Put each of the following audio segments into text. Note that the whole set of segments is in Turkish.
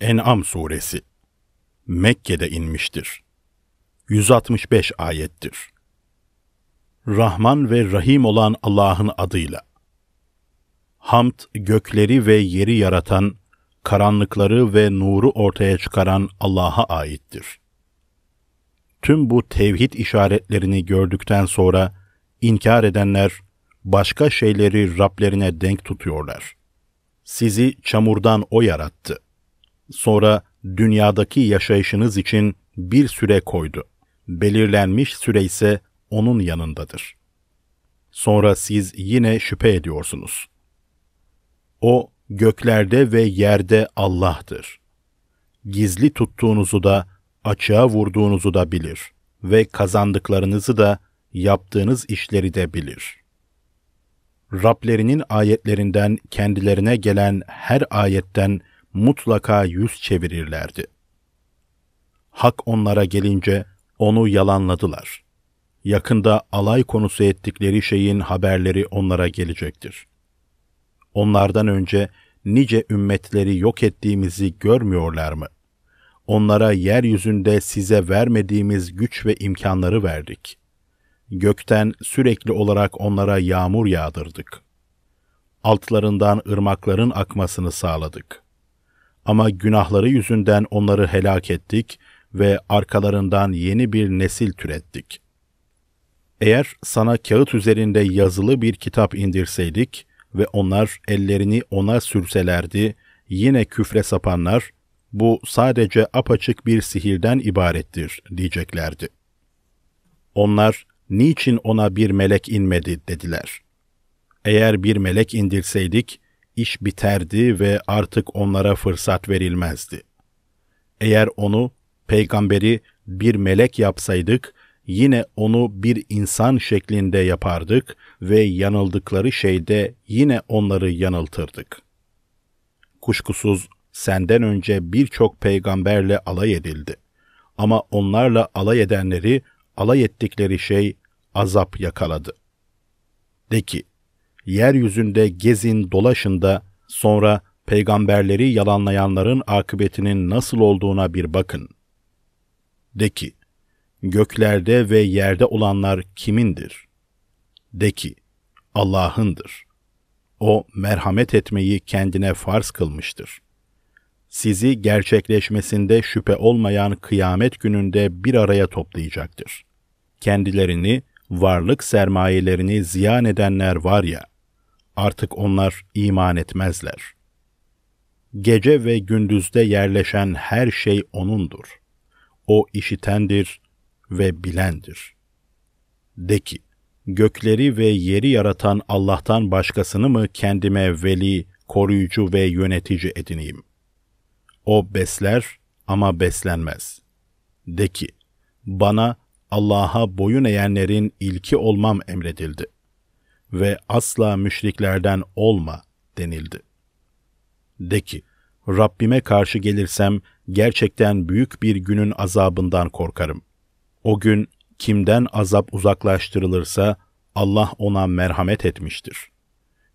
En'am suresi Mekke'de inmiştir. 165 ayettir. Rahman ve Rahim olan Allah'ın adıyla. Hamd gökleri ve yeri yaratan, karanlıkları ve nuru ortaya çıkaran Allah'a aittir. Tüm bu tevhid işaretlerini gördükten sonra inkar edenler başka şeyleri Rablerine denk tutuyorlar. Sizi çamurdan o yarattı.'' Sonra dünyadaki yaşayışınız için bir süre koydu. Belirlenmiş süre ise onun yanındadır. Sonra siz yine şüphe ediyorsunuz. O göklerde ve yerde Allah'tır. Gizli tuttuğunuzu da açığa vurduğunuzu da bilir ve kazandıklarınızı da yaptığınız işleri de bilir. Rablerinin ayetlerinden kendilerine gelen her ayetten mutlaka yüz çevirirlerdi. Hak onlara gelince onu yalanladılar. Yakında alay konusu ettikleri şeyin haberleri onlara gelecektir. Onlardan önce nice ümmetleri yok ettiğimizi görmüyorlar mı? Onlara yeryüzünde size vermediğimiz güç ve imkanları verdik. Gökten sürekli olarak onlara yağmur yağdırdık. Altlarından ırmakların akmasını sağladık.'' Ama günahları yüzünden onları helak ettik ve arkalarından yeni bir nesil türettik. Eğer sana kağıt üzerinde yazılı bir kitap indirseydik ve onlar ellerini ona sürselerdi, yine küfre sapanlar, bu sadece apaçık bir sihirden ibarettir diyeceklerdi. Onlar, niçin ona bir melek inmedi dediler. Eğer bir melek indirseydik, iş biterdi ve artık onlara fırsat verilmezdi. Eğer onu, peygamberi bir melek yapsaydık, yine onu bir insan şeklinde yapardık ve yanıldıkları şeyde yine onları yanıltırdık. Kuşkusuz senden önce birçok peygamberle alay edildi. Ama onlarla alay edenleri alay ettikleri şey azap yakaladı. De ki, yeryüzünde gezin dolaşın da sonra peygamberleri yalanlayanların akıbetinin nasıl olduğuna bir bakın. De ki, göklerde ve yerde olanlar kimindir? De ki, Allah'ındır. O merhamet etmeyi kendine farz kılmıştır. Sizi gerçekleşmesinde şüphe olmayan kıyamet gününde bir araya toplayacaktır. Kendilerini varlık sermayelerini ziyan edenler var ya, artık onlar iman etmezler. Gece ve gündüzde yerleşen her şey O'nundur. O işitendir ve bilendir. De ki, gökleri ve yeri yaratan Allah'tan başkasını mı kendime veli, koruyucu ve yönetici edineyim? O besler ama beslenmez. De ki, bana Allah'a boyun eğenlerin ilki olmam emredildi ve asla müşriklerden olma denildi. De ki, Rabbime karşı gelirsem gerçekten büyük bir günün azabından korkarım. O gün kimden azap uzaklaştırılırsa Allah ona merhamet etmiştir.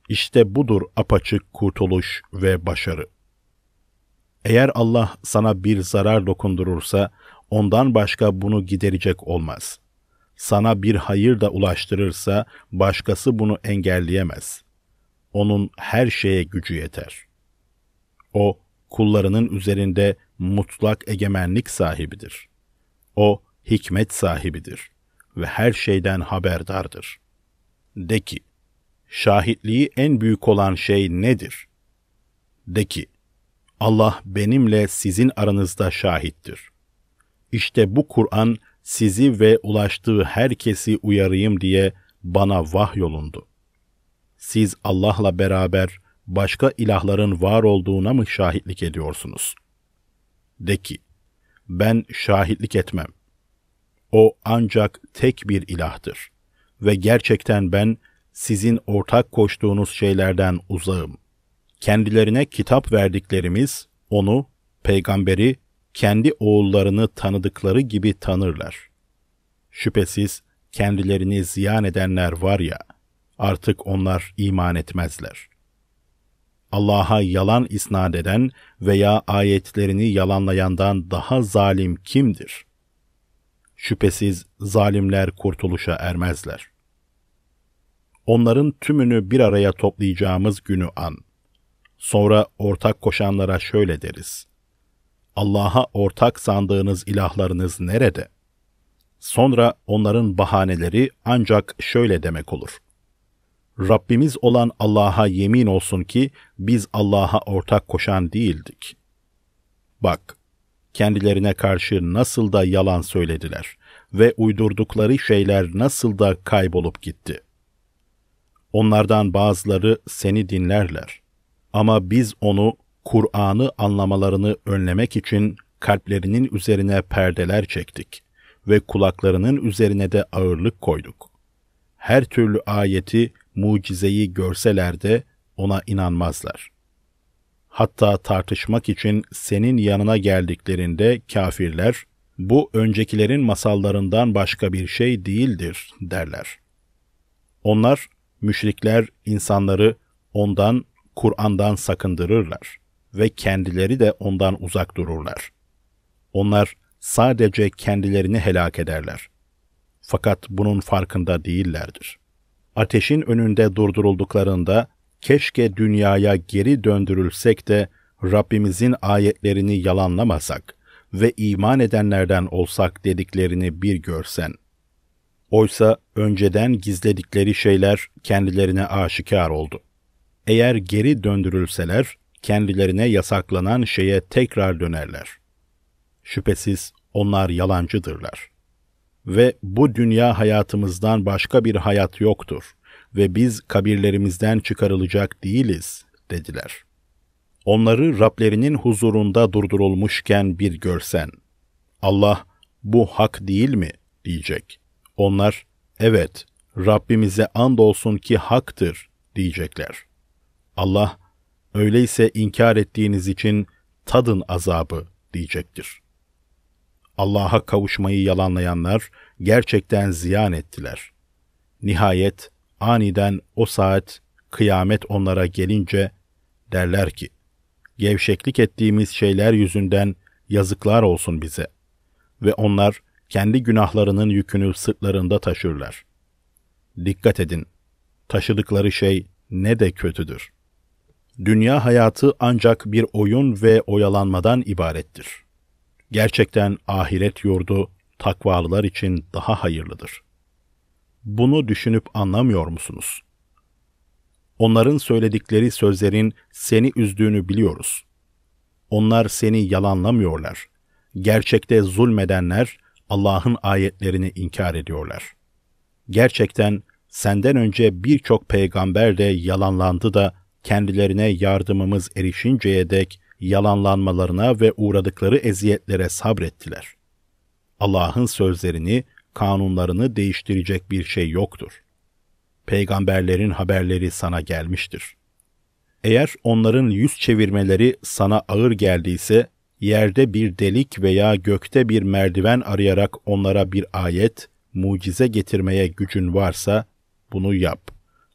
İşte budur apaçık kurtuluş ve başarı. Eğer Allah sana bir zarar dokundurursa ondan başka bunu giderecek olmaz. Sana bir hayır da ulaştırırsa başkası bunu engelleyemez. Onun her şeye gücü yeter. O kullarının üzerinde mutlak egemenlik sahibidir. O hikmet sahibidir ve her şeyden haberdardır. De ki, şahitliği en büyük olan şey nedir? De ki, Allah benimle sizin aranızda şahittir. İşte bu Kur'an sizi ve ulaştığı herkesi uyarayım diye bana vah yolundu. Siz Allah'la beraber başka ilahların var olduğuna mı şahitlik ediyorsunuz? De ki, ben şahitlik etmem. O ancak tek bir ilahtır. Ve gerçekten ben sizin ortak koştuğunuz şeylerden uzağım. Kendilerine kitap verdiklerimiz onu, peygamberi kendi oğullarını tanıdıkları gibi tanırlar. Şüphesiz kendilerini ziyan edenler var ya, artık onlar iman etmezler. Allah'a yalan isnat eden veya ayetlerini yalanlayandan daha zalim kimdir? Şüphesiz zalimler kurtuluşa ermezler. Onların tümünü bir araya toplayacağımız günü an. Sonra ortak koşanlara şöyle deriz. Allah'a ortak sandığınız ilahlarınız nerede? Sonra onların bahaneleri ancak şöyle demek olur. Rabbimiz olan Allah'a yemin olsun ki biz Allah'a ortak koşan değildik. Bak, kendilerine karşı nasıl da yalan söylediler ve uydurdukları şeyler nasıl da kaybolup gitti. Onlardan bazıları seni dinlerler ama biz onu Kur'an'ı anlamalarını önlemek için kalplerinin üzerine perdeler çektik ve kulaklarının üzerine de ağırlık koyduk. Her türlü ayeti, mucizeyi görseler de ona inanmazlar. Hatta tartışmak için senin yanına geldiklerinde kafirler, bu öncekilerin masallarından başka bir şey değildir derler. Onlar, müşrikler insanları ondan, Kur'an'dan sakındırırlar.'' ve kendileri de ondan uzak dururlar. Onlar sadece kendilerini helak ederler. Fakat bunun farkında değillerdir. Ateşin önünde durdurulduklarında keşke dünyaya geri döndürülsek de Rabbimizin ayetlerini yalanlamasak ve iman edenlerden olsak dediklerini bir görsen. Oysa önceden gizledikleri şeyler kendilerine aşikar oldu. Eğer geri döndürülseler kendilerine yasaklanan şeye tekrar dönerler. Şüphesiz onlar yalancıdırlar. Ve bu dünya hayatımızdan başka bir hayat yoktur ve biz kabirlerimizden çıkarılacak değiliz dediler. Onları Rablerinin huzurunda durdurulmuşken bir görsen, Allah bu hak değil mi diyecek. Onlar evet Rabbimize olsun ki haktır diyecekler. Allah Öyleyse inkar ettiğiniz için tadın azabı diyecektir. Allah'a kavuşmayı yalanlayanlar gerçekten ziyan ettiler. Nihayet aniden o saat kıyamet onlara gelince derler ki, gevşeklik ettiğimiz şeyler yüzünden yazıklar olsun bize. Ve onlar kendi günahlarının yükünü sırtlarında taşırlar. Dikkat edin, taşıdıkları şey ne de kötüdür.'' dünya hayatı ancak bir oyun ve oyalanmadan ibarettir. Gerçekten ahiret yurdu takvalılar için daha hayırlıdır. Bunu düşünüp anlamıyor musunuz? Onların söyledikleri sözlerin seni üzdüğünü biliyoruz. Onlar seni yalanlamıyorlar. Gerçekte zulmedenler Allah'ın ayetlerini inkar ediyorlar. Gerçekten senden önce birçok peygamber de yalanlandı da kendilerine yardımımız erişinceye dek yalanlanmalarına ve uğradıkları eziyetlere sabrettiler. Allah'ın sözlerini, kanunlarını değiştirecek bir şey yoktur. Peygamberlerin haberleri sana gelmiştir. Eğer onların yüz çevirmeleri sana ağır geldiyse, yerde bir delik veya gökte bir merdiven arayarak onlara bir ayet, mucize getirmeye gücün varsa bunu yap.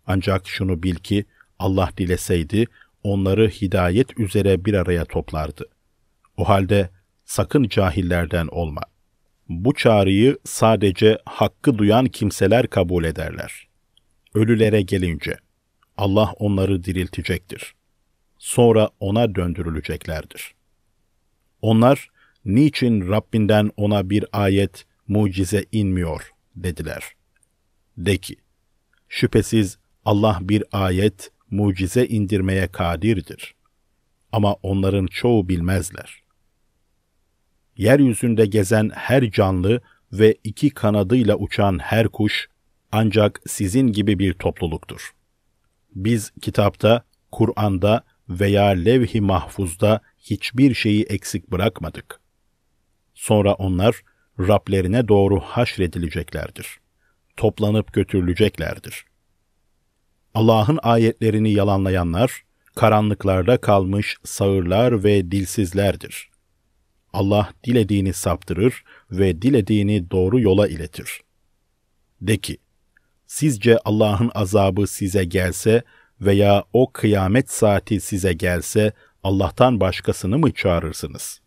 Ancak şunu bil ki Allah dileseydi onları hidayet üzere bir araya toplardı. O halde sakın cahillerden olma. Bu çağrıyı sadece hakkı duyan kimseler kabul ederler. Ölülere gelince Allah onları diriltecektir. Sonra ona döndürüleceklerdir. Onlar niçin Rabbinden ona bir ayet, mucize inmiyor dediler. De ki, şüphesiz Allah bir ayet, mucize indirmeye kadirdir. Ama onların çoğu bilmezler. Yeryüzünde gezen her canlı ve iki kanadıyla uçan her kuş ancak sizin gibi bir topluluktur. Biz kitapta, Kur'an'da veya levh-i mahfuzda hiçbir şeyi eksik bırakmadık. Sonra onlar Rablerine doğru haşredileceklerdir. Toplanıp götürüleceklerdir. Allah'ın ayetlerini yalanlayanlar, karanlıklarda kalmış sağırlar ve dilsizlerdir. Allah dilediğini saptırır ve dilediğini doğru yola iletir. De ki, sizce Allah'ın azabı size gelse veya o kıyamet saati size gelse Allah'tan başkasını mı çağırırsınız?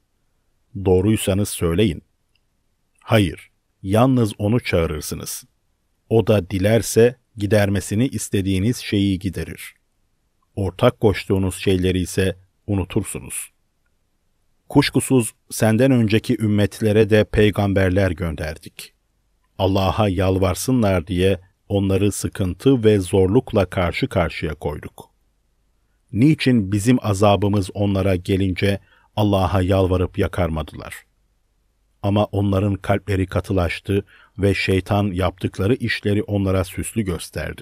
Doğruysanız söyleyin. Hayır, yalnız onu çağırırsınız. O da dilerse gidermesini istediğiniz şeyi giderir. Ortak koştuğunuz şeyleri ise unutursunuz. Kuşkusuz senden önceki ümmetlere de peygamberler gönderdik. Allah'a yalvarsınlar diye onları sıkıntı ve zorlukla karşı karşıya koyduk. Niçin bizim azabımız onlara gelince Allah'a yalvarıp yakarmadılar? Ama onların kalpleri katılaştı, ve şeytan yaptıkları işleri onlara süslü gösterdi.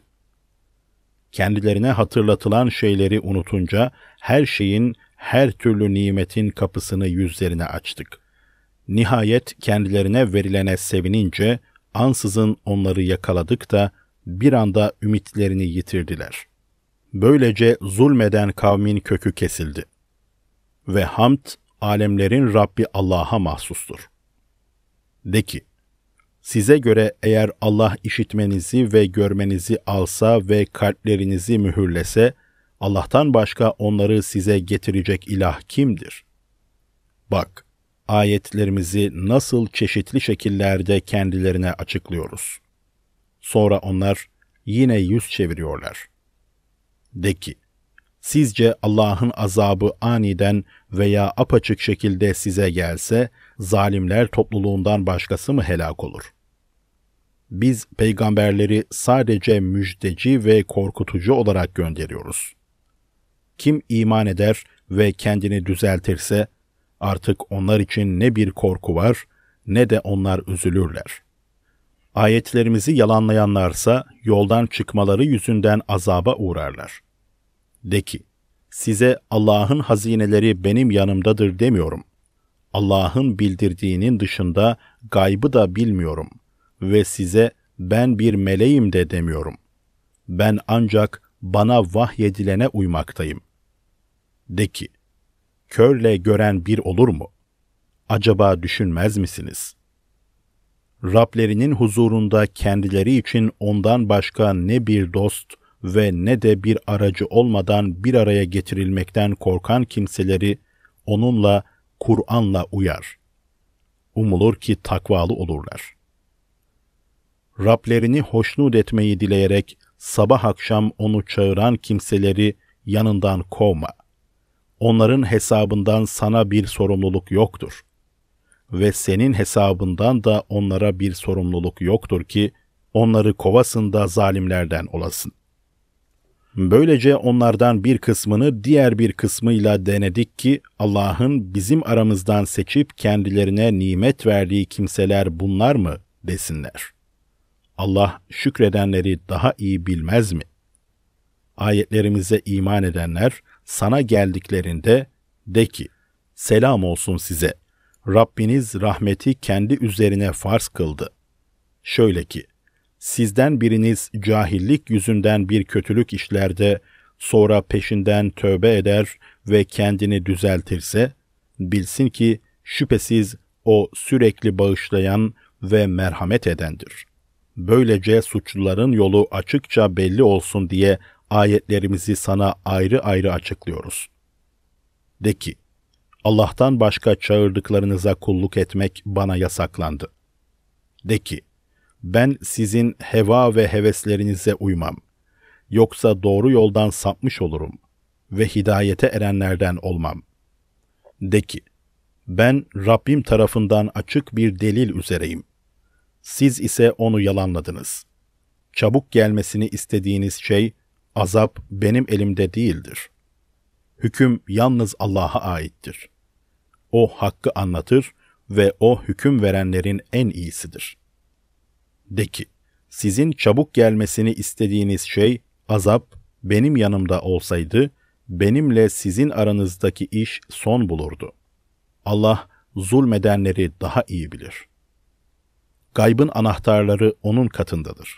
Kendilerine hatırlatılan şeyleri unutunca her şeyin, her türlü nimetin kapısını yüzlerine açtık. Nihayet kendilerine verilene sevinince ansızın onları yakaladık da bir anda ümitlerini yitirdiler. Böylece zulmeden kavmin kökü kesildi. Ve hamd alemlerin Rabbi Allah'a mahsustur. De ki, Size göre eğer Allah işitmenizi ve görmenizi alsa ve kalplerinizi mühürlese, Allah'tan başka onları size getirecek ilah kimdir? Bak, ayetlerimizi nasıl çeşitli şekillerde kendilerine açıklıyoruz. Sonra onlar yine yüz çeviriyorlar. De ki, sizce Allah'ın azabı aniden veya apaçık şekilde size gelse, zalimler topluluğundan başkası mı helak olur? Biz peygamberleri sadece müjdeci ve korkutucu olarak gönderiyoruz. Kim iman eder ve kendini düzeltirse artık onlar için ne bir korku var ne de onlar üzülürler. Ayetlerimizi yalanlayanlarsa yoldan çıkmaları yüzünden azaba uğrarlar. De ki, size Allah'ın hazineleri benim yanımdadır demiyorum. Allah'ın bildirdiğinin dışında gaybı da bilmiyorum ve size ben bir meleğim de demiyorum. Ben ancak bana vahyedilene uymaktayım. De ki, körle gören bir olur mu? Acaba düşünmez misiniz? Rablerinin huzurunda kendileri için ondan başka ne bir dost ve ne de bir aracı olmadan bir araya getirilmekten korkan kimseleri onunla Kur'an'la uyar. Umulur ki takvalı olurlar. Rablerini hoşnut etmeyi dileyerek sabah akşam onu çağıran kimseleri yanından kovma. Onların hesabından sana bir sorumluluk yoktur. Ve senin hesabından da onlara bir sorumluluk yoktur ki onları kovasın da zalimlerden olasın. Böylece onlardan bir kısmını diğer bir kısmıyla denedik ki Allah'ın bizim aramızdan seçip kendilerine nimet verdiği kimseler bunlar mı desinler. Allah şükredenleri daha iyi bilmez mi? Ayetlerimize iman edenler sana geldiklerinde de ki selam olsun size. Rabbiniz rahmeti kendi üzerine farz kıldı. Şöyle ki sizden biriniz cahillik yüzünden bir kötülük işlerde, sonra peşinden tövbe eder ve kendini düzeltirse, bilsin ki şüphesiz o sürekli bağışlayan ve merhamet edendir. Böylece suçluların yolu açıkça belli olsun diye ayetlerimizi sana ayrı ayrı açıklıyoruz. De ki, Allah'tan başka çağırdıklarınıza kulluk etmek bana yasaklandı. De ki, ben sizin heva ve heveslerinize uymam. Yoksa doğru yoldan sapmış olurum ve hidayete erenlerden olmam. De ki, ben Rabbim tarafından açık bir delil üzereyim. Siz ise onu yalanladınız. Çabuk gelmesini istediğiniz şey, azap benim elimde değildir. Hüküm yalnız Allah'a aittir. O hakkı anlatır ve o hüküm verenlerin en iyisidir.'' de ki, sizin çabuk gelmesini istediğiniz şey azap benim yanımda olsaydı, benimle sizin aranızdaki iş son bulurdu. Allah zulmedenleri daha iyi bilir. Gaybın anahtarları onun katındadır.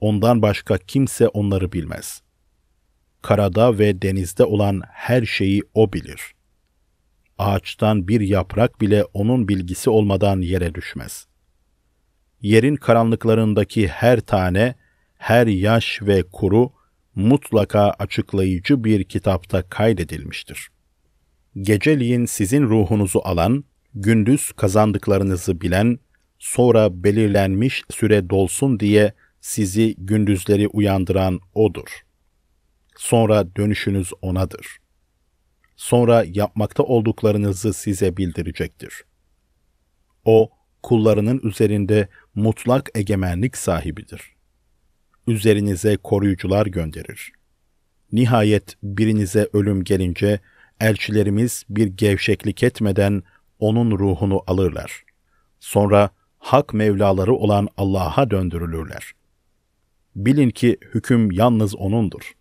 Ondan başka kimse onları bilmez. Karada ve denizde olan her şeyi o bilir. Ağaçtan bir yaprak bile onun bilgisi olmadan yere düşmez.'' yerin karanlıklarındaki her tane, her yaş ve kuru mutlaka açıklayıcı bir kitapta kaydedilmiştir. Geceliğin sizin ruhunuzu alan, gündüz kazandıklarınızı bilen, sonra belirlenmiş süre dolsun diye sizi gündüzleri uyandıran O'dur. Sonra dönüşünüz O'nadır. Sonra yapmakta olduklarınızı size bildirecektir. O, kullarının üzerinde mutlak egemenlik sahibidir. Üzerinize koruyucular gönderir. Nihayet birinize ölüm gelince elçilerimiz bir gevşeklik etmeden onun ruhunu alırlar. Sonra hak mevlaları olan Allah'a döndürülürler. Bilin ki hüküm yalnız O'nundur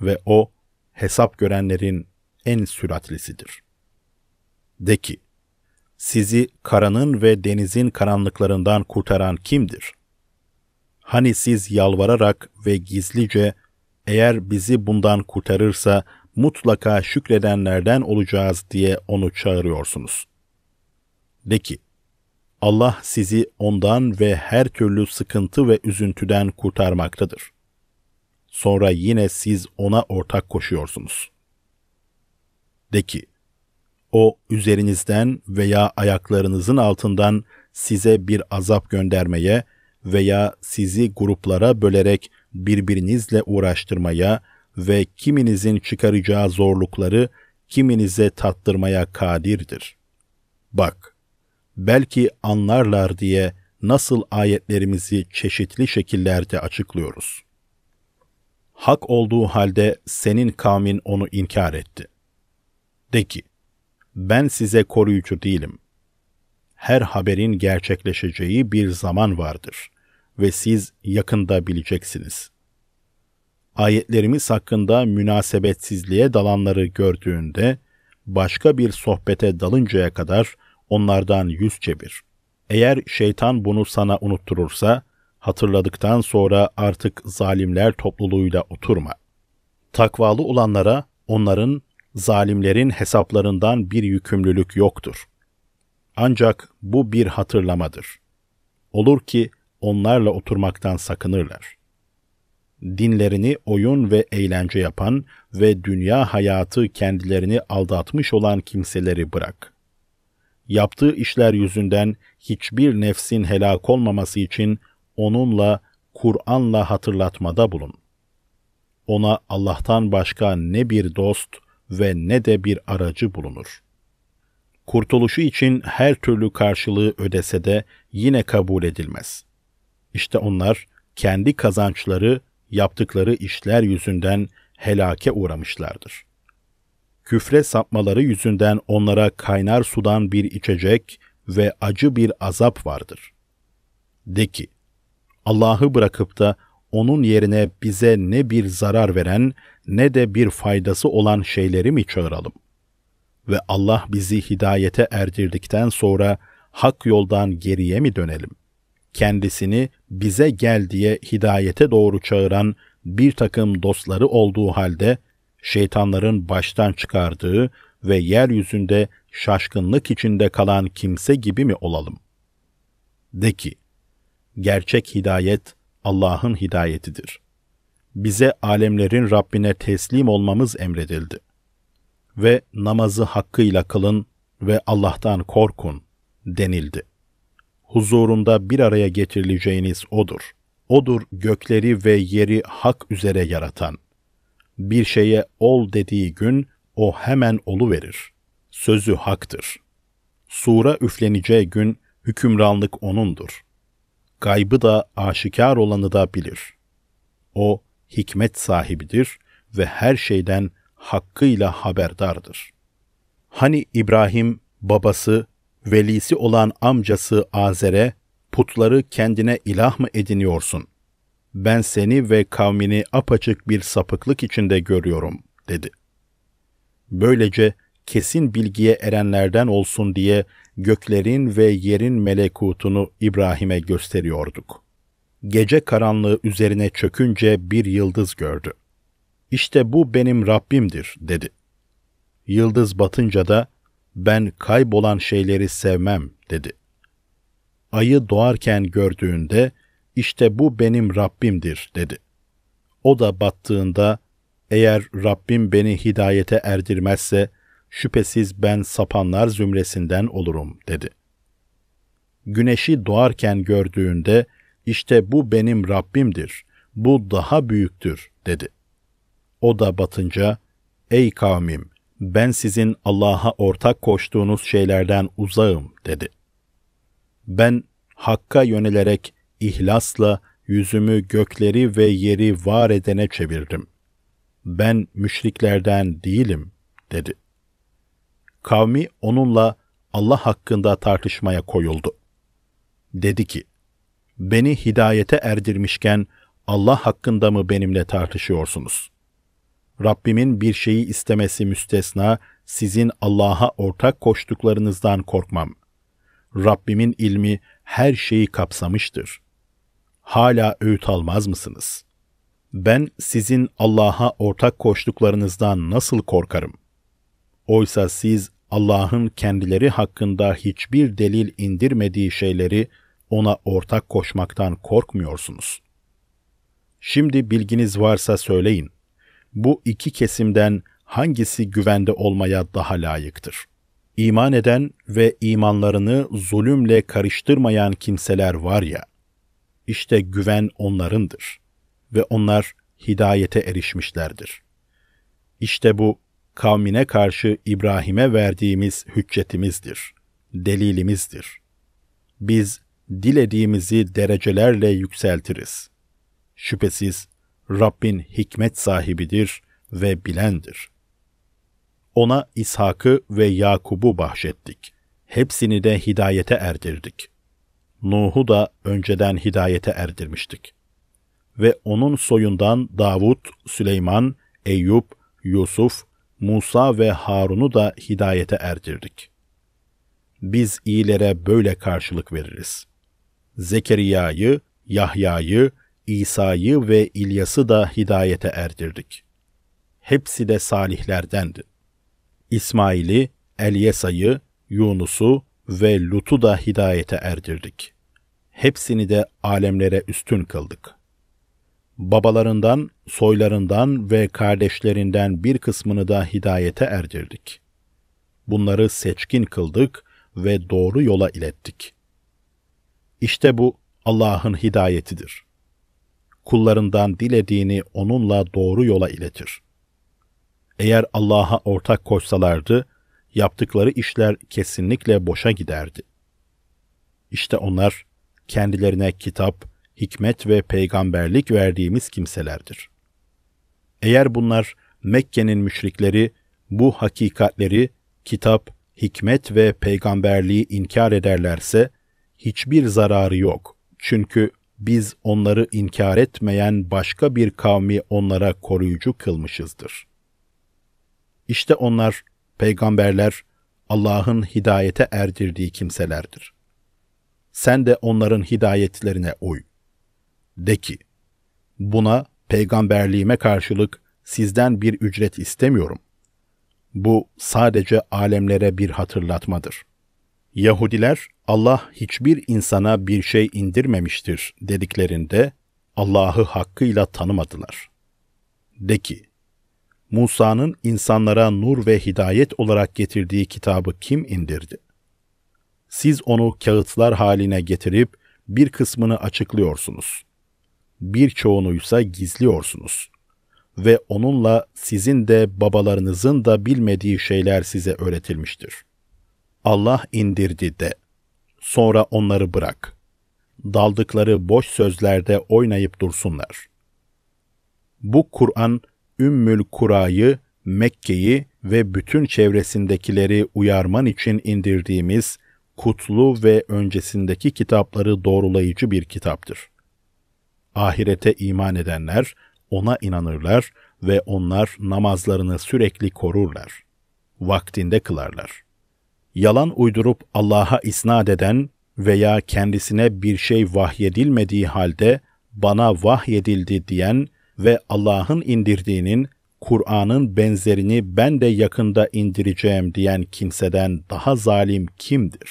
ve O hesap görenlerin en süratlisidir. De ki, sizi karanın ve denizin karanlıklarından kurtaran kimdir? Hani siz yalvararak ve gizlice eğer bizi bundan kurtarırsa mutlaka şükredenlerden olacağız diye onu çağırıyorsunuz. De ki, Allah sizi ondan ve her türlü sıkıntı ve üzüntüden kurtarmaktadır. Sonra yine siz ona ortak koşuyorsunuz. De ki, o üzerinizden veya ayaklarınızın altından size bir azap göndermeye veya sizi gruplara bölerek birbirinizle uğraştırmaya ve kiminizin çıkaracağı zorlukları kiminize tattırmaya kadirdir. Bak, belki anlarlar diye nasıl ayetlerimizi çeşitli şekillerde açıklıyoruz. Hak olduğu halde senin kavmin onu inkar etti. De ki, ben size koruyucu değilim. Her haberin gerçekleşeceği bir zaman vardır ve siz yakında bileceksiniz. Ayetlerimiz hakkında münasebetsizliğe dalanları gördüğünde başka bir sohbete dalıncaya kadar onlardan yüz çevir. Eğer şeytan bunu sana unutturursa hatırladıktan sonra artık zalimler topluluğuyla oturma. Takvalı olanlara onların zalimlerin hesaplarından bir yükümlülük yoktur. Ancak bu bir hatırlamadır. Olur ki onlarla oturmaktan sakınırlar. Dinlerini oyun ve eğlence yapan ve dünya hayatı kendilerini aldatmış olan kimseleri bırak. Yaptığı işler yüzünden hiçbir nefsin helak olmaması için onunla, Kur'an'la hatırlatmada bulun. Ona Allah'tan başka ne bir dost ve ne de bir aracı bulunur. Kurtuluşu için her türlü karşılığı ödese de yine kabul edilmez. İşte onlar kendi kazançları, yaptıkları işler yüzünden helake uğramışlardır. Küfre sapmaları yüzünden onlara kaynar sudan bir içecek ve acı bir azap vardır. De ki, Allah'ı bırakıp da onun yerine bize ne bir zarar veren ne de bir faydası olan şeyleri mi çağıralım? Ve Allah bizi hidayete erdirdikten sonra hak yoldan geriye mi dönelim? Kendisini bize gel diye hidayete doğru çağıran bir takım dostları olduğu halde şeytanların baştan çıkardığı ve yeryüzünde şaşkınlık içinde kalan kimse gibi mi olalım? De ki, gerçek hidayet Allah'ın hidayetidir. Bize alemlerin Rabbine teslim olmamız emredildi. Ve namazı hakkıyla kılın ve Allah'tan korkun denildi. Huzurunda bir araya getirileceğiniz O'dur. O'dur gökleri ve yeri hak üzere yaratan. Bir şeye ol dediği gün o hemen olu verir. Sözü haktır. Sura üfleneceği gün hükümranlık O'nundur.'' gaybı da aşikar olanı da bilir. O hikmet sahibidir ve her şeyden hakkıyla haberdardır. Hani İbrahim babası, velisi olan amcası Azer'e putları kendine ilah mı ediniyorsun? Ben seni ve kavmini apaçık bir sapıklık içinde görüyorum dedi. Böylece kesin bilgiye erenlerden olsun diye göklerin ve yerin melekutunu İbrahim'e gösteriyorduk. Gece karanlığı üzerine çökünce bir yıldız gördü. İşte bu benim Rabbimdir dedi. Yıldız batınca da ben kaybolan şeyleri sevmem dedi. Ayı doğarken gördüğünde işte bu benim Rabbimdir dedi. O da battığında eğer Rabbim beni hidayete erdirmezse şüphesiz ben sapanlar zümresinden olurum dedi. Güneşi doğarken gördüğünde işte bu benim Rabbimdir, bu daha büyüktür dedi. O da batınca ey kavmim ben sizin Allah'a ortak koştuğunuz şeylerden uzağım dedi. Ben hakka yönelerek ihlasla yüzümü gökleri ve yeri var edene çevirdim. Ben müşriklerden değilim dedi kavmi onunla Allah hakkında tartışmaya koyuldu. Dedi ki, beni hidayete erdirmişken Allah hakkında mı benimle tartışıyorsunuz? Rabbimin bir şeyi istemesi müstesna, sizin Allah'a ortak koştuklarınızdan korkmam. Rabbimin ilmi her şeyi kapsamıştır. Hala öğüt almaz mısınız? Ben sizin Allah'a ortak koştuklarınızdan nasıl korkarım? Oysa siz Allah'ın kendileri hakkında hiçbir delil indirmediği şeyleri ona ortak koşmaktan korkmuyorsunuz. Şimdi bilginiz varsa söyleyin. Bu iki kesimden hangisi güvende olmaya daha layıktır? İman eden ve imanlarını zulümle karıştırmayan kimseler var ya, işte güven onlarındır ve onlar hidayete erişmişlerdir. İşte bu kavmine karşı İbrahim'e verdiğimiz hüccetimizdir, delilimizdir. Biz dilediğimizi derecelerle yükseltiriz. Şüphesiz Rabbin hikmet sahibidir ve bilendir. Ona İshak'ı ve Yakub'u bahşettik. Hepsini de hidayete erdirdik. Nuh'u da önceden hidayete erdirmiştik. Ve onun soyundan Davud, Süleyman, Eyüp, Yusuf, Musa ve Harun'u da hidayete erdirdik. Biz iyilere böyle karşılık veririz. Zekeriya'yı, Yahya'yı, İsa'yı ve İlyas'ı da hidayete erdirdik. Hepsi de salihlerdendi. İsmail'i, Elyesa'yı, Yunus'u ve Lut'u da hidayete erdirdik. Hepsini de alemlere üstün kıldık.'' babalarından, soylarından ve kardeşlerinden bir kısmını da hidayete erdirdik. Bunları seçkin kıldık ve doğru yola ilettik. İşte bu Allah'ın hidayetidir. Kullarından dilediğini onunla doğru yola iletir. Eğer Allah'a ortak koşsalardı, yaptıkları işler kesinlikle boşa giderdi. İşte onlar kendilerine kitap, hikmet ve peygamberlik verdiğimiz kimselerdir. Eğer bunlar Mekke'nin müşrikleri bu hakikatleri kitap, hikmet ve peygamberliği inkar ederlerse hiçbir zararı yok. Çünkü biz onları inkar etmeyen başka bir kavmi onlara koruyucu kılmışızdır. İşte onlar peygamberler Allah'ın hidayete erdirdiği kimselerdir. Sen de onların hidayetlerine uy. De ki, buna peygamberliğime karşılık sizden bir ücret istemiyorum. Bu sadece alemlere bir hatırlatmadır. Yahudiler Allah hiçbir insana bir şey indirmemiştir dediklerinde Allah'ı hakkıyla tanımadılar. De ki, Musa'nın insanlara nur ve hidayet olarak getirdiği kitabı kim indirdi? Siz onu kağıtlar haline getirip bir kısmını açıklıyorsunuz birçoğunuysa gizliyorsunuz. Ve onunla sizin de babalarınızın da bilmediği şeyler size öğretilmiştir. Allah indirdi de. Sonra onları bırak. Daldıkları boş sözlerde oynayıp dursunlar. Bu Kur'an Ümmül Kura'yı, Mekke'yi ve bütün çevresindekileri uyarman için indirdiğimiz kutlu ve öncesindeki kitapları doğrulayıcı bir kitaptır. Ahirete iman edenler ona inanırlar ve onlar namazlarını sürekli korurlar. Vaktinde kılarlar. Yalan uydurup Allah'a isnat eden veya kendisine bir şey vahyedilmediği halde bana vahyedildi diyen ve Allah'ın indirdiğinin Kur'an'ın benzerini ben de yakında indireceğim diyen kimseden daha zalim kimdir?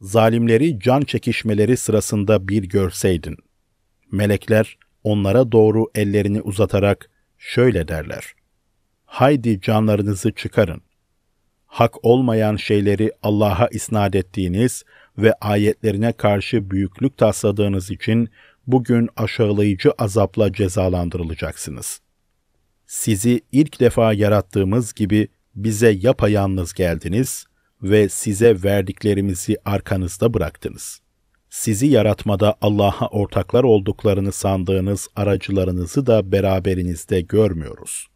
Zalimleri can çekişmeleri sırasında bir görseydin.'' Melekler onlara doğru ellerini uzatarak şöyle derler. Haydi canlarınızı çıkarın. Hak olmayan şeyleri Allah'a isnat ettiğiniz ve ayetlerine karşı büyüklük tasladığınız için bugün aşağılayıcı azapla cezalandırılacaksınız. Sizi ilk defa yarattığımız gibi bize yapayalnız geldiniz ve size verdiklerimizi arkanızda bıraktınız.'' sizi yaratmada Allah'a ortaklar olduklarını sandığınız aracılarınızı da beraberinizde görmüyoruz.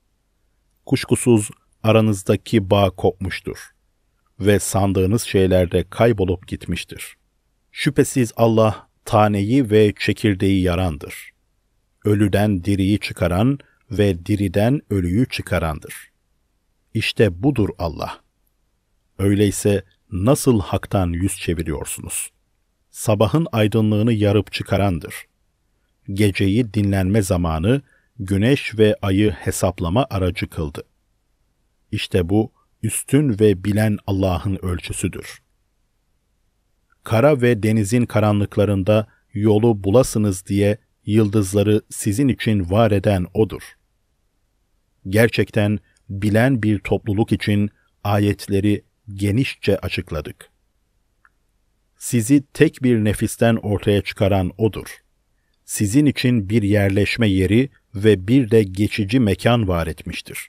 Kuşkusuz aranızdaki bağ kopmuştur ve sandığınız şeylerde kaybolup gitmiştir. Şüphesiz Allah taneyi ve çekirdeği yarandır. Ölüden diriyi çıkaran ve diriden ölüyü çıkarandır. İşte budur Allah. Öyleyse nasıl haktan yüz çeviriyorsunuz?'' sabahın aydınlığını yarıp çıkarandır. Geceyi dinlenme zamanı, güneş ve ayı hesaplama aracı kıldı. İşte bu üstün ve bilen Allah'ın ölçüsüdür. Kara ve denizin karanlıklarında yolu bulasınız diye yıldızları sizin için var eden odur. Gerçekten bilen bir topluluk için ayetleri genişçe açıkladık sizi tek bir nefisten ortaya çıkaran odur. Sizin için bir yerleşme yeri ve bir de geçici mekan var etmiştir.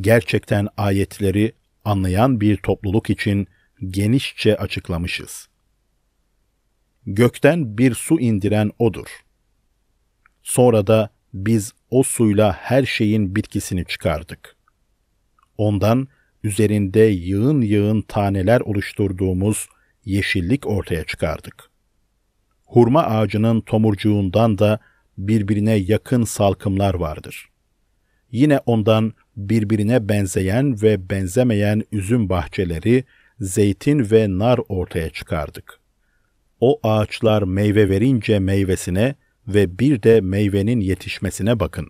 Gerçekten ayetleri anlayan bir topluluk için genişçe açıklamışız. Gökten bir su indiren odur. Sonra da biz o suyla her şeyin bitkisini çıkardık. Ondan üzerinde yığın yığın taneler oluşturduğumuz yeşillik ortaya çıkardık. Hurma ağacının tomurcuğundan da birbirine yakın salkımlar vardır. Yine ondan birbirine benzeyen ve benzemeyen üzüm bahçeleri, zeytin ve nar ortaya çıkardık. O ağaçlar meyve verince meyvesine ve bir de meyvenin yetişmesine bakın.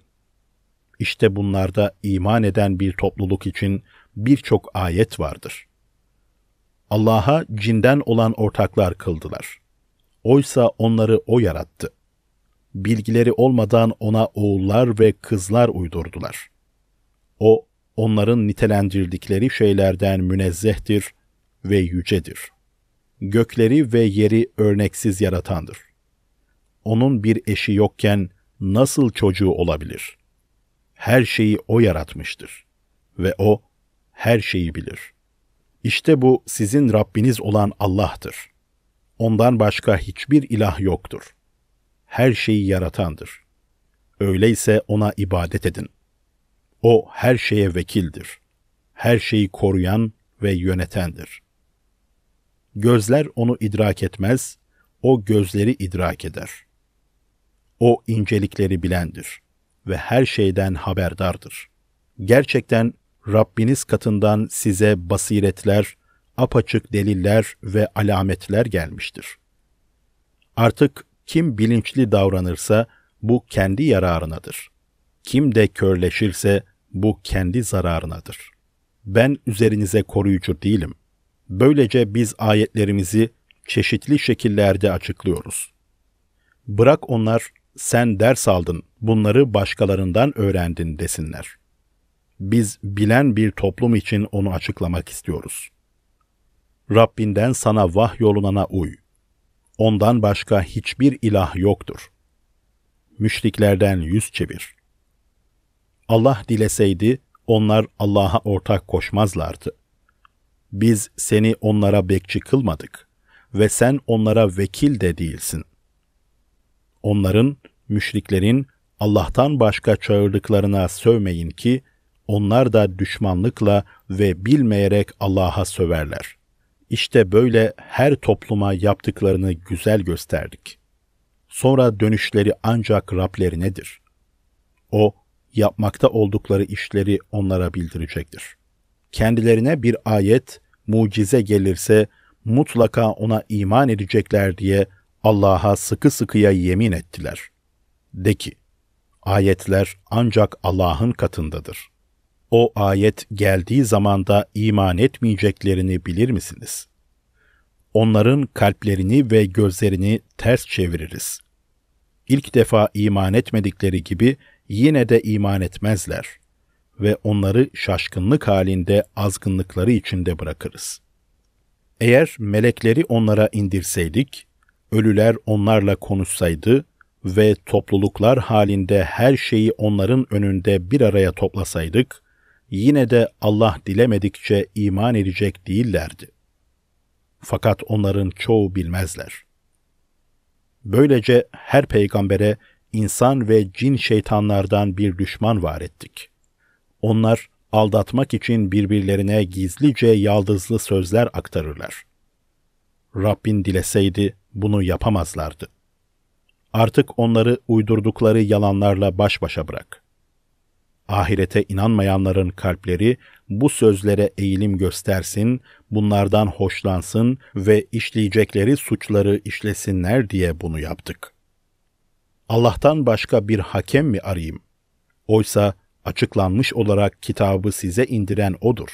İşte bunlarda iman eden bir topluluk için birçok ayet vardır.'' Allah'a cinden olan ortaklar kıldılar. Oysa onları O yarattı. Bilgileri olmadan ona oğullar ve kızlar uydurdular. O, onların nitelendirdikleri şeylerden münezzehtir ve yücedir. Gökleri ve yeri örneksiz yaratandır. Onun bir eşi yokken nasıl çocuğu olabilir? Her şeyi O yaratmıştır ve O her şeyi bilir.'' İşte bu sizin Rabbiniz olan Allah'tır. Ondan başka hiçbir ilah yoktur. Her şeyi yaratandır. Öyleyse ona ibadet edin. O her şeye vekildir. Her şeyi koruyan ve yönetendir. Gözler onu idrak etmez, o gözleri idrak eder. O incelikleri bilendir ve her şeyden haberdardır. Gerçekten Rabbiniz katından size basiretler, apaçık deliller ve alametler gelmiştir. Artık kim bilinçli davranırsa bu kendi yararınadır. Kim de körleşirse bu kendi zararınadır. Ben üzerinize koruyucu değilim. Böylece biz ayetlerimizi çeşitli şekillerde açıklıyoruz. Bırak onlar sen ders aldın, bunları başkalarından öğrendin desinler.'' Biz bilen bir toplum için onu açıklamak istiyoruz. Rabbinden sana vah vahyolunana uy. Ondan başka hiçbir ilah yoktur. Müşriklerden yüz çevir. Allah dileseydi onlar Allah'a ortak koşmazlardı. Biz seni onlara bekçi kılmadık ve sen onlara vekil de değilsin. Onların, müşriklerin Allah'tan başka çağırdıklarına sövmeyin ki onlar da düşmanlıkla ve bilmeyerek Allah'a söverler. İşte böyle her topluma yaptıklarını güzel gösterdik. Sonra dönüşleri ancak Rablerinedir. O, yapmakta oldukları işleri onlara bildirecektir. Kendilerine bir ayet, mucize gelirse mutlaka ona iman edecekler diye Allah'a sıkı sıkıya yemin ettiler. De ki, ayetler ancak Allah'ın katındadır.'' O ayet geldiği zamanda iman etmeyeceklerini bilir misiniz? Onların kalplerini ve gözlerini ters çeviririz. İlk defa iman etmedikleri gibi yine de iman etmezler ve onları şaşkınlık halinde azgınlıkları içinde bırakırız. Eğer melekleri onlara indirseydik, ölüler onlarla konuşsaydı ve topluluklar halinde her şeyi onların önünde bir araya toplasaydık, yine de Allah dilemedikçe iman edecek değillerdi. Fakat onların çoğu bilmezler. Böylece her peygambere insan ve cin şeytanlardan bir düşman var ettik. Onlar aldatmak için birbirlerine gizlice yaldızlı sözler aktarırlar. Rabbin dileseydi bunu yapamazlardı. Artık onları uydurdukları yalanlarla baş başa bırak.'' Ahirete inanmayanların kalpleri bu sözlere eğilim göstersin, bunlardan hoşlansın ve işleyecekleri suçları işlesinler diye bunu yaptık. Allah'tan başka bir hakem mi arayayım? Oysa açıklanmış olarak kitabı size indiren odur.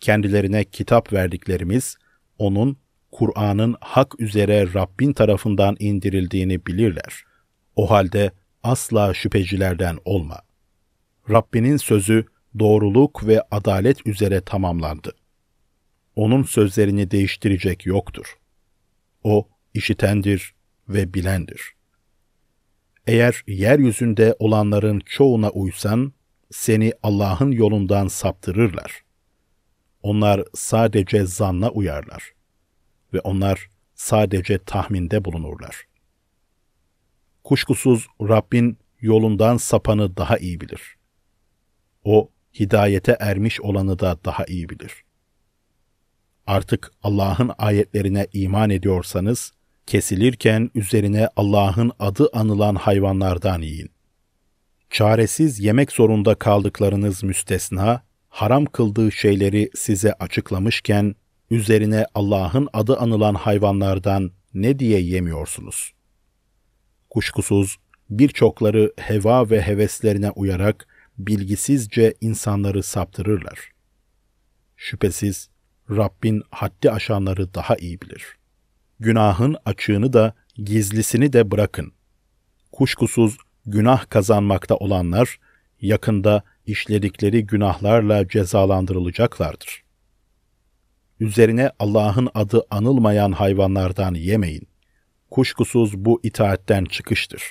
Kendilerine kitap verdiklerimiz onun Kur'an'ın hak üzere Rabbin tarafından indirildiğini bilirler. O halde asla şüphecilerden olma.'' Rabbinin sözü doğruluk ve adalet üzere tamamlandı. Onun sözlerini değiştirecek yoktur. O işitendir ve bilendir. Eğer yeryüzünde olanların çoğuna uysan, seni Allah'ın yolundan saptırırlar. Onlar sadece zanna uyarlar ve onlar sadece tahminde bulunurlar. Kuşkusuz Rabbin yolundan sapanı daha iyi bilir.'' O hidayete ermiş olanı da daha iyi bilir. Artık Allah'ın ayetlerine iman ediyorsanız kesilirken üzerine Allah'ın adı anılan hayvanlardan yiyin. Çaresiz yemek zorunda kaldıklarınız müstesna, haram kıldığı şeyleri size açıklamışken üzerine Allah'ın adı anılan hayvanlardan ne diye yemiyorsunuz? Kuşkusuz birçokları heva ve heveslerine uyarak bilgisizce insanları saptırırlar. Şüphesiz Rabbin haddi aşanları daha iyi bilir. Günahın açığını da gizlisini de bırakın. Kuşkusuz günah kazanmakta olanlar yakında işledikleri günahlarla cezalandırılacaklardır. Üzerine Allah'ın adı anılmayan hayvanlardan yemeyin. Kuşkusuz bu itaatten çıkıştır.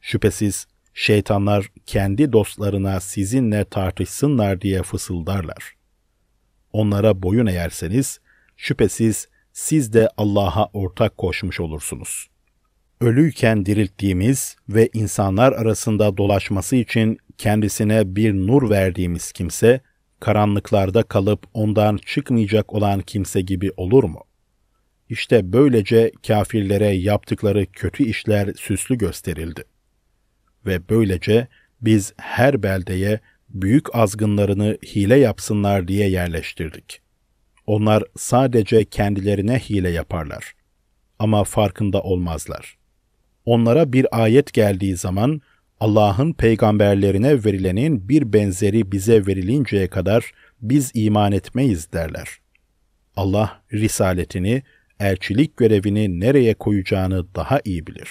Şüphesiz Şeytanlar kendi dostlarına sizinle tartışsınlar diye fısıldarlar. Onlara boyun eğerseniz şüphesiz siz de Allah'a ortak koşmuş olursunuz. Ölüyken dirilttiğimiz ve insanlar arasında dolaşması için kendisine bir nur verdiğimiz kimse, karanlıklarda kalıp ondan çıkmayacak olan kimse gibi olur mu? İşte böylece kafirlere yaptıkları kötü işler süslü gösterildi ve böylece biz her beldeye büyük azgınlarını hile yapsınlar diye yerleştirdik. Onlar sadece kendilerine hile yaparlar. Ama farkında olmazlar. Onlara bir ayet geldiği zaman Allah'ın peygamberlerine verilenin bir benzeri bize verilinceye kadar biz iman etmeyiz derler. Allah risaletini, elçilik görevini nereye koyacağını daha iyi bilir.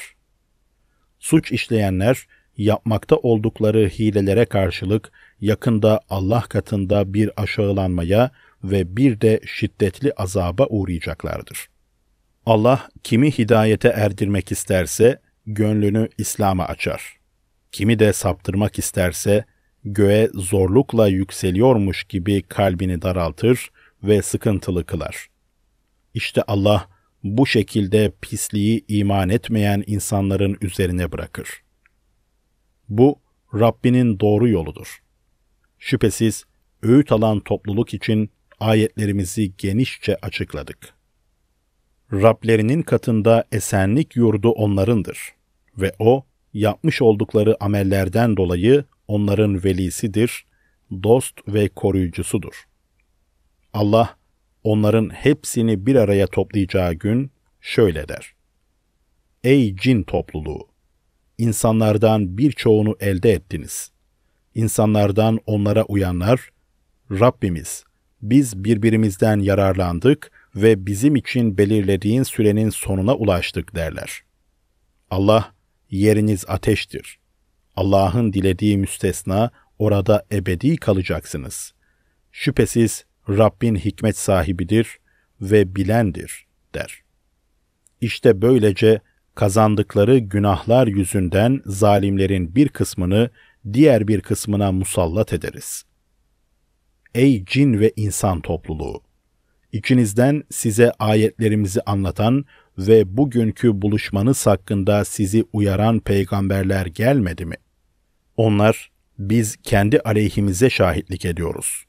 Suç işleyenler yapmakta oldukları hilelere karşılık yakında Allah katında bir aşağılanmaya ve bir de şiddetli azaba uğrayacaklardır. Allah kimi hidayete erdirmek isterse gönlünü İslam'a açar. Kimi de saptırmak isterse göğe zorlukla yükseliyormuş gibi kalbini daraltır ve sıkıntılı kılar. İşte Allah bu şekilde pisliği iman etmeyen insanların üzerine bırakır.'' Bu Rabbinin doğru yoludur. Şüphesiz öğüt alan topluluk için ayetlerimizi genişçe açıkladık. Rablerinin katında esenlik yurdu onlarındır ve o yapmış oldukları amellerden dolayı onların velisidir, dost ve koruyucusudur. Allah onların hepsini bir araya toplayacağı gün şöyle der. Ey cin topluluğu! insanlardan birçoğunu elde ettiniz. İnsanlardan onlara uyanlar, Rabbimiz, biz birbirimizden yararlandık ve bizim için belirlediğin sürenin sonuna ulaştık derler. Allah, yeriniz ateştir. Allah'ın dilediği müstesna orada ebedi kalacaksınız. Şüphesiz Rabbin hikmet sahibidir ve bilendir der. İşte böylece kazandıkları günahlar yüzünden zalimlerin bir kısmını diğer bir kısmına musallat ederiz. Ey cin ve insan topluluğu! İçinizden size ayetlerimizi anlatan ve bugünkü buluşmanız hakkında sizi uyaran peygamberler gelmedi mi? Onlar, biz kendi aleyhimize şahitlik ediyoruz.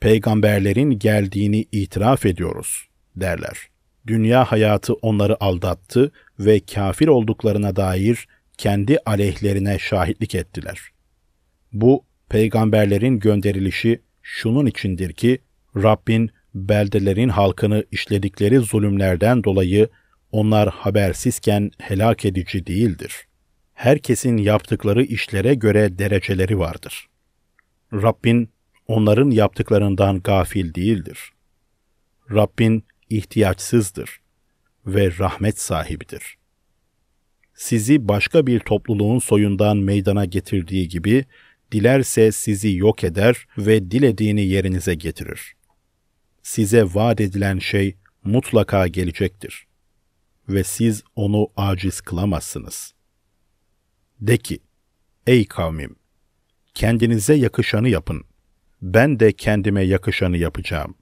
Peygamberlerin geldiğini itiraf ediyoruz, derler.'' dünya hayatı onları aldattı ve kafir olduklarına dair kendi aleyhlerine şahitlik ettiler. Bu peygamberlerin gönderilişi şunun içindir ki Rabbin beldelerin halkını işledikleri zulümlerden dolayı onlar habersizken helak edici değildir. Herkesin yaptıkları işlere göre dereceleri vardır. Rabbin onların yaptıklarından gafil değildir. Rabbin ihtiyaçsızdır ve rahmet sahibidir. Sizi başka bir topluluğun soyundan meydana getirdiği gibi dilerse sizi yok eder ve dilediğini yerinize getirir. Size vaat edilen şey mutlaka gelecektir ve siz onu aciz kılamazsınız. De ki, ey kavmim, kendinize yakışanı yapın. Ben de kendime yakışanı yapacağım.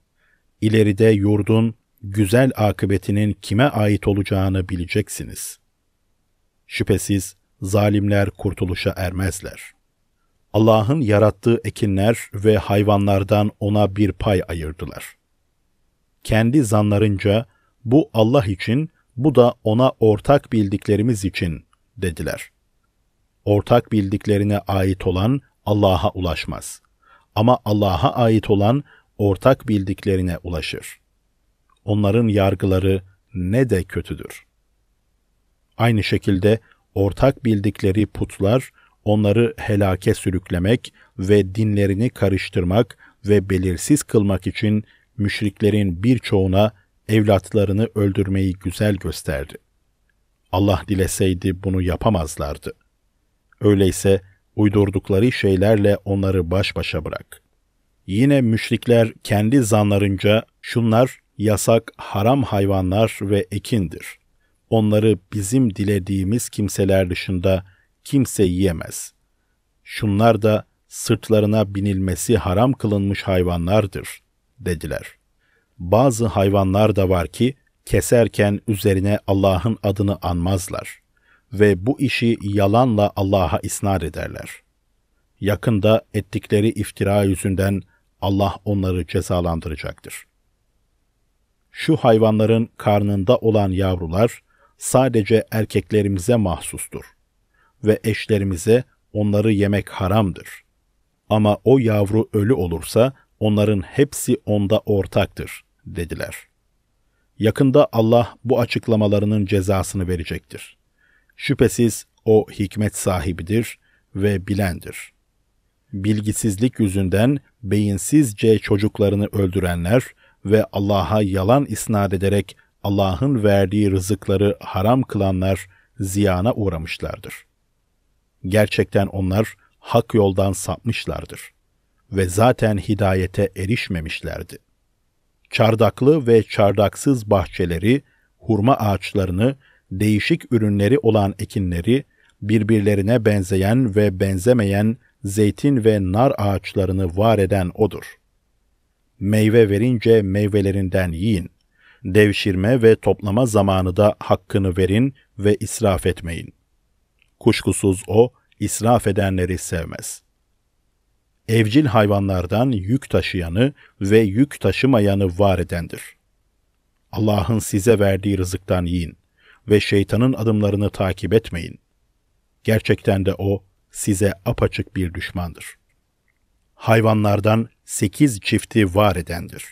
İleride yurdun güzel akıbetinin kime ait olacağını bileceksiniz. Şüphesiz zalimler kurtuluşa ermezler. Allah'ın yarattığı ekinler ve hayvanlardan ona bir pay ayırdılar. Kendi zanlarınca bu Allah için, bu da ona ortak bildiklerimiz için dediler. Ortak bildiklerine ait olan Allah'a ulaşmaz. Ama Allah'a ait olan ortak bildiklerine ulaşır onların yargıları ne de kötüdür. Aynı şekilde ortak bildikleri putlar onları helake sürüklemek ve dinlerini karıştırmak ve belirsiz kılmak için müşriklerin birçoğuna evlatlarını öldürmeyi güzel gösterdi. Allah dileseydi bunu yapamazlardı. Öyleyse uydurdukları şeylerle onları baş başa bırak. Yine müşrikler kendi zanlarınca şunlar yasak haram hayvanlar ve ekindir. Onları bizim dilediğimiz kimseler dışında kimse yiyemez. Şunlar da sırtlarına binilmesi haram kılınmış hayvanlardır, dediler. Bazı hayvanlar da var ki, keserken üzerine Allah'ın adını anmazlar ve bu işi yalanla Allah'a isnat ederler. Yakında ettikleri iftira yüzünden Allah onları cezalandıracaktır.'' şu hayvanların karnında olan yavrular sadece erkeklerimize mahsustur ve eşlerimize onları yemek haramdır. Ama o yavru ölü olursa onların hepsi onda ortaktır dediler. Yakında Allah bu açıklamalarının cezasını verecektir. Şüphesiz o hikmet sahibidir ve bilendir. Bilgisizlik yüzünden beyinsizce çocuklarını öldürenler ve Allah'a yalan isnat ederek Allah'ın verdiği rızıkları haram kılanlar ziyana uğramışlardır. Gerçekten onlar hak yoldan sapmışlardır ve zaten hidayete erişmemişlerdi. Çardaklı ve çardaksız bahçeleri, hurma ağaçlarını, değişik ürünleri olan ekinleri, birbirlerine benzeyen ve benzemeyen zeytin ve nar ağaçlarını var eden odur.'' meyve verince meyvelerinden yiyin. Devşirme ve toplama zamanı da hakkını verin ve israf etmeyin. Kuşkusuz o, israf edenleri sevmez. Evcil hayvanlardan yük taşıyanı ve yük taşımayanı var edendir. Allah'ın size verdiği rızıktan yiyin ve şeytanın adımlarını takip etmeyin. Gerçekten de o size apaçık bir düşmandır.'' hayvanlardan sekiz çifti var edendir.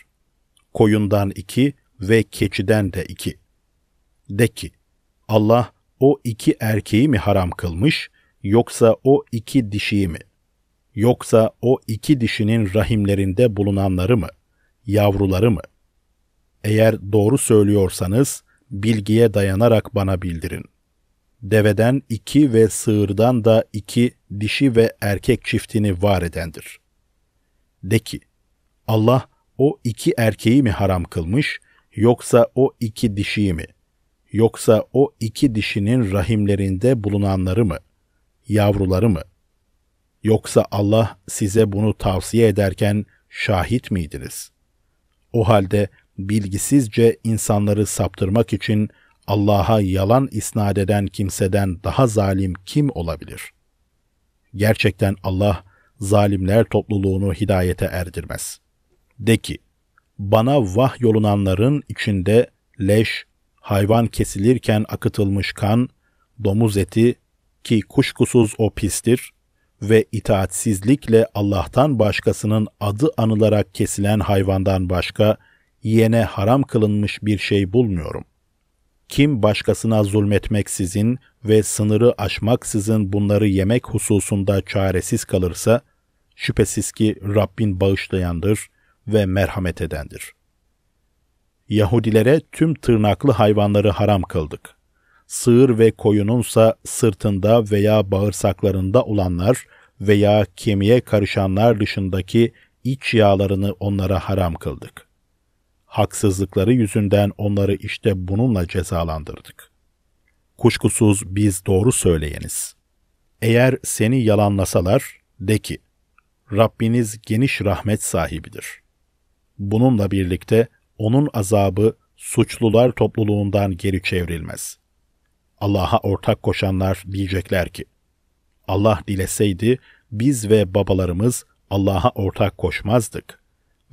Koyundan iki ve keçiden de iki. De ki, Allah o iki erkeği mi haram kılmış, yoksa o iki dişiyi mi? Yoksa o iki dişinin rahimlerinde bulunanları mı? Yavruları mı? Eğer doğru söylüyorsanız, bilgiye dayanarak bana bildirin. Deveden iki ve sığırdan da iki dişi ve erkek çiftini var edendir. De ki, Allah o iki erkeği mi haram kılmış, yoksa o iki dişiyi mi? Yoksa o iki dişinin rahimlerinde bulunanları mı? Yavruları mı? Yoksa Allah size bunu tavsiye ederken şahit miydiniz? O halde bilgisizce insanları saptırmak için Allah'a yalan isnat eden kimseden daha zalim kim olabilir? Gerçekten Allah zalimler topluluğunu hidayete erdirmez. De ki, bana vah yolunanların içinde leş, hayvan kesilirken akıtılmış kan, domuz eti ki kuşkusuz o pistir ve itaatsizlikle Allah'tan başkasının adı anılarak kesilen hayvandan başka yene haram kılınmış bir şey bulmuyorum kim başkasına zulmetmeksizin ve sınırı aşmaksızın bunları yemek hususunda çaresiz kalırsa, şüphesiz ki Rabbin bağışlayandır ve merhamet edendir. Yahudilere tüm tırnaklı hayvanları haram kıldık. Sığır ve koyununsa sırtında veya bağırsaklarında olanlar veya kemiğe karışanlar dışındaki iç yağlarını onlara haram kıldık.'' haksızlıkları yüzünden onları işte bununla cezalandırdık. Kuşkusuz biz doğru söyleyeniz. Eğer seni yalanlasalar, de ki, Rabbiniz geniş rahmet sahibidir. Bununla birlikte onun azabı suçlular topluluğundan geri çevrilmez. Allah'a ortak koşanlar diyecekler ki, Allah dileseydi biz ve babalarımız Allah'a ortak koşmazdık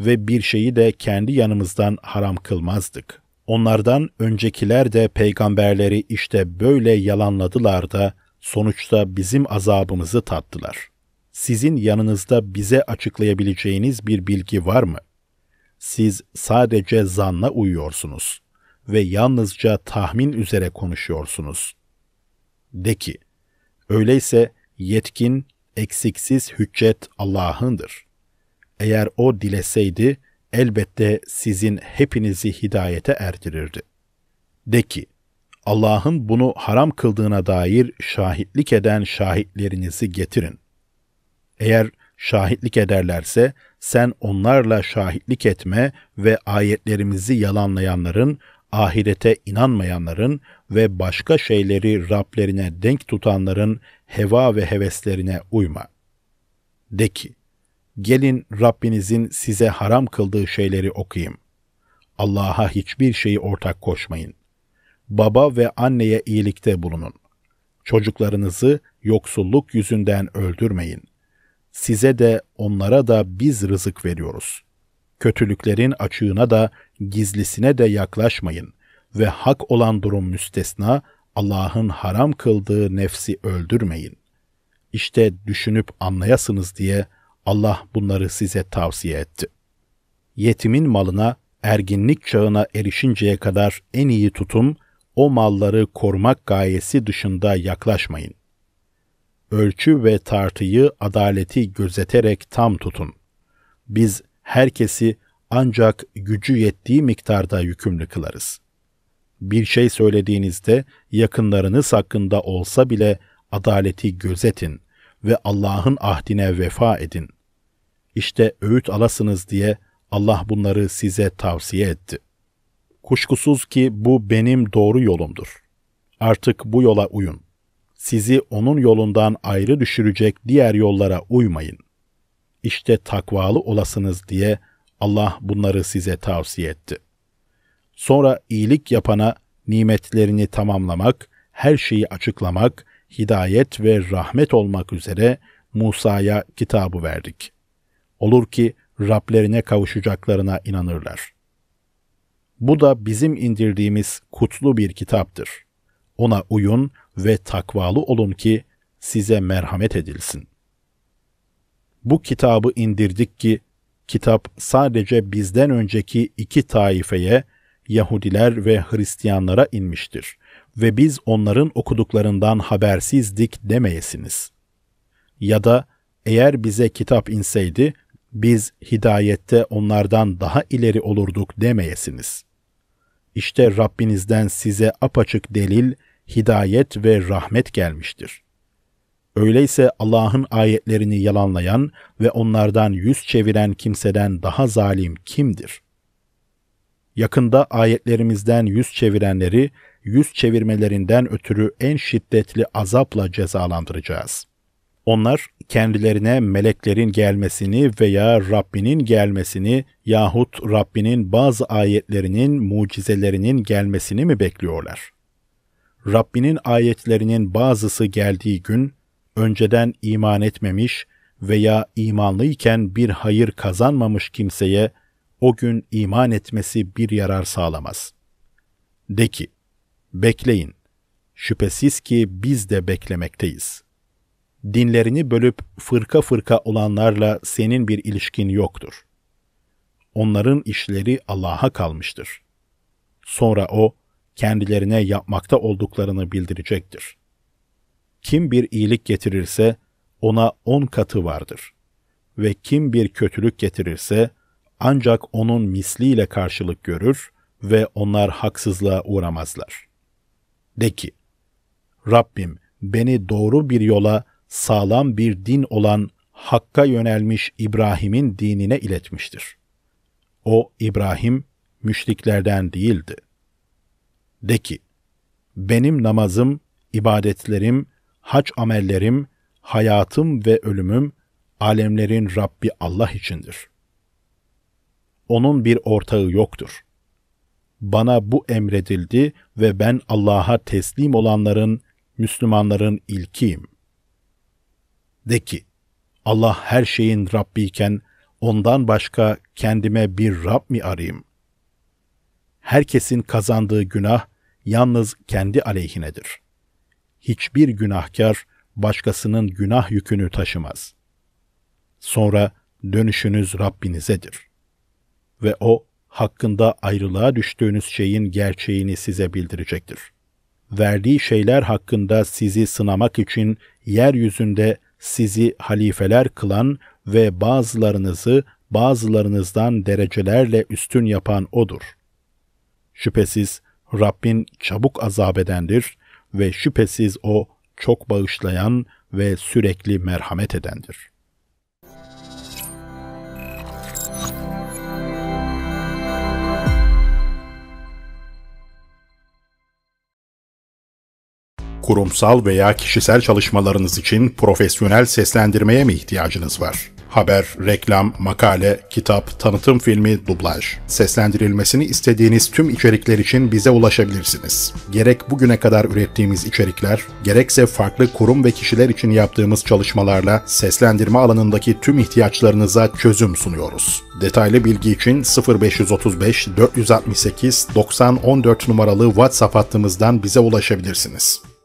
ve bir şeyi de kendi yanımızdan haram kılmazdık. Onlardan öncekiler de peygamberleri işte böyle yalanladılar da sonuçta bizim azabımızı tattılar. Sizin yanınızda bize açıklayabileceğiniz bir bilgi var mı? Siz sadece zanla uyuyorsunuz ve yalnızca tahmin üzere konuşuyorsunuz. De ki, öyleyse yetkin, eksiksiz hüccet Allah'ındır.'' Eğer o dileseydi elbette sizin hepinizi hidayete erdirirdi. De ki, Allah'ın bunu haram kıldığına dair şahitlik eden şahitlerinizi getirin. Eğer şahitlik ederlerse sen onlarla şahitlik etme ve ayetlerimizi yalanlayanların, ahirete inanmayanların ve başka şeyleri Rablerine denk tutanların heva ve heveslerine uyma. De ki, gelin Rabbinizin size haram kıldığı şeyleri okuyayım. Allah'a hiçbir şeyi ortak koşmayın. Baba ve anneye iyilikte bulunun. Çocuklarınızı yoksulluk yüzünden öldürmeyin. Size de onlara da biz rızık veriyoruz. Kötülüklerin açığına da gizlisine de yaklaşmayın ve hak olan durum müstesna Allah'ın haram kıldığı nefsi öldürmeyin. İşte düşünüp anlayasınız diye Allah bunları size tavsiye etti. Yetimin malına erginlik çağına erişinceye kadar en iyi tutum o malları korumak gayesi dışında yaklaşmayın. Ölçü ve tartıyı adaleti gözeterek tam tutun. Biz herkesi ancak gücü yettiği miktarda yükümlü kılarız. Bir şey söylediğinizde yakınlarınız hakkında olsa bile adaleti gözetin ve Allah'ın ahdine vefa edin. İşte öğüt alasınız diye Allah bunları size tavsiye etti. Kuşkusuz ki bu benim doğru yolumdur. Artık bu yola uyun. Sizi onun yolundan ayrı düşürecek diğer yollara uymayın. İşte takvalı olasınız diye Allah bunları size tavsiye etti. Sonra iyilik yapana nimetlerini tamamlamak, her şeyi açıklamak, hidayet ve rahmet olmak üzere Musa'ya kitabı verdik. Olur ki Rablerine kavuşacaklarına inanırlar. Bu da bizim indirdiğimiz kutlu bir kitaptır. Ona uyun ve takvalı olun ki size merhamet edilsin. Bu kitabı indirdik ki kitap sadece bizden önceki iki taifeye Yahudiler ve Hristiyanlara inmiştir ve biz onların okuduklarından habersizdik demeyesiniz. Ya da eğer bize kitap inseydi biz hidayette onlardan daha ileri olurduk demeyesiniz. İşte Rabbinizden size apaçık delil, hidayet ve rahmet gelmiştir. Öyleyse Allah'ın ayetlerini yalanlayan ve onlardan yüz çeviren kimseden daha zalim kimdir? Yakında ayetlerimizden yüz çevirenleri yüz çevirmelerinden ötürü en şiddetli azapla cezalandıracağız.'' Onlar kendilerine meleklerin gelmesini veya Rabbinin gelmesini yahut Rabbinin bazı ayetlerinin, mucizelerinin gelmesini mi bekliyorlar? Rabbinin ayetlerinin bazısı geldiği gün önceden iman etmemiş veya imanlıyken bir hayır kazanmamış kimseye o gün iman etmesi bir yarar sağlamaz. De ki, bekleyin, şüphesiz ki biz de beklemekteyiz.'' dinlerini bölüp fırka fırka olanlarla senin bir ilişkin yoktur. Onların işleri Allah'a kalmıştır. Sonra o kendilerine yapmakta olduklarını bildirecektir. Kim bir iyilik getirirse ona on katı vardır. Ve kim bir kötülük getirirse ancak onun misliyle karşılık görür ve onlar haksızlığa uğramazlar. De ki, Rabbim beni doğru bir yola sağlam bir din olan Hakk'a yönelmiş İbrahim'in dinine iletmiştir. O İbrahim müşriklerden değildi. De ki, benim namazım, ibadetlerim, hac amellerim, hayatım ve ölümüm alemlerin Rabbi Allah içindir. Onun bir ortağı yoktur. Bana bu emredildi ve ben Allah'a teslim olanların, Müslümanların ilkiyim.'' De ki, Allah her şeyin Rabbi iken ondan başka kendime bir Rab mi arayayım? Herkesin kazandığı günah yalnız kendi aleyhinedir. Hiçbir günahkar başkasının günah yükünü taşımaz. Sonra dönüşünüz Rabbinizedir. Ve o hakkında ayrılığa düştüğünüz şeyin gerçeğini size bildirecektir. Verdiği şeyler hakkında sizi sınamak için yeryüzünde sizi halifeler kılan ve bazılarınızı bazılarınızdan derecelerle üstün yapan odur. Şüphesiz Rabbin çabuk azap edendir ve şüphesiz o çok bağışlayan ve sürekli merhamet edendir.'' kurumsal veya kişisel çalışmalarınız için profesyonel seslendirmeye mi ihtiyacınız var? Haber, reklam, makale, kitap, tanıtım filmi, dublaj. Seslendirilmesini istediğiniz tüm içerikler için bize ulaşabilirsiniz. Gerek bugüne kadar ürettiğimiz içerikler, gerekse farklı kurum ve kişiler için yaptığımız çalışmalarla seslendirme alanındaki tüm ihtiyaçlarınıza çözüm sunuyoruz. Detaylı bilgi için 0535 468 9014 numaralı WhatsApp hattımızdan bize ulaşabilirsiniz.